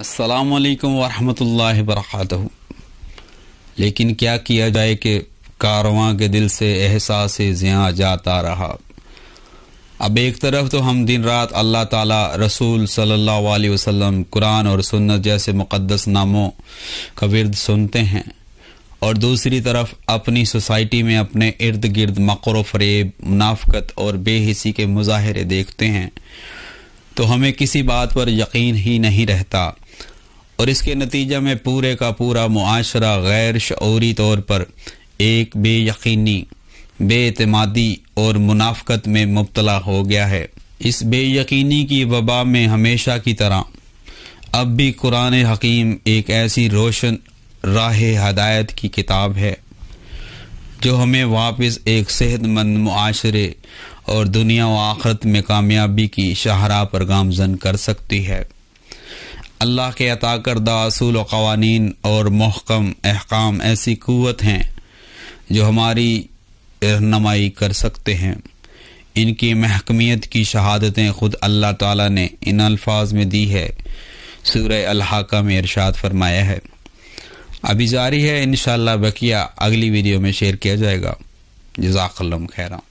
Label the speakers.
Speaker 1: असलकम वरहमल वर्क लेकिन क्या किया जाए कि कारवां के दिल से एहसास ज़ियाँ जाता रहा अब एक तरफ तो हम दिन रात अल्लाह ताला रसूल सल्लल्लाहु अलैहि वसल्लम कुरान और सुन्नत जैसे मुक़दस नामों का विरद सुनते हैं और दूसरी तरफ अपनी सोसाइटी में अपने इर्द गिर्द मकर फरेब मुनाफ़त और बेहिसी के मुजाहरे देखते हैं तो हमें किसी बात पर यकीन ही नहीं रहता और इसके नतीजे में पूरे का पूरा मुआशरा गैर शौरी तौर पर एक बेयकीनी बेतमादी और मुनाफ्त में मुबतला हो गया है इस बेयकीनी की वबा में हमेशा की तरह अब भी कुरान हकीम एक ऐसी रोशन राह हदायत की किताब है जो हमें वापस एक सेहतमंद माशरे और दुनिया व आखरत में कामयाबी की शाहरा पर गामजन कर सकती है अल्लाह के अता करदा असूल व कवानीन और महकम अहकाम ऐसी क़वत हैं जो हमारी रहनमाई कर सकते हैं इनकी महकमियत की शहादतें खुद अल्लाह ताला ने इन अल्फाज में दी है सूर्य अल्हाका में इरशाद फरमाया है अभी जारी है इन बकिया अगली वीडियो में शेयर किया जाएगा जजाकल्लम खैरा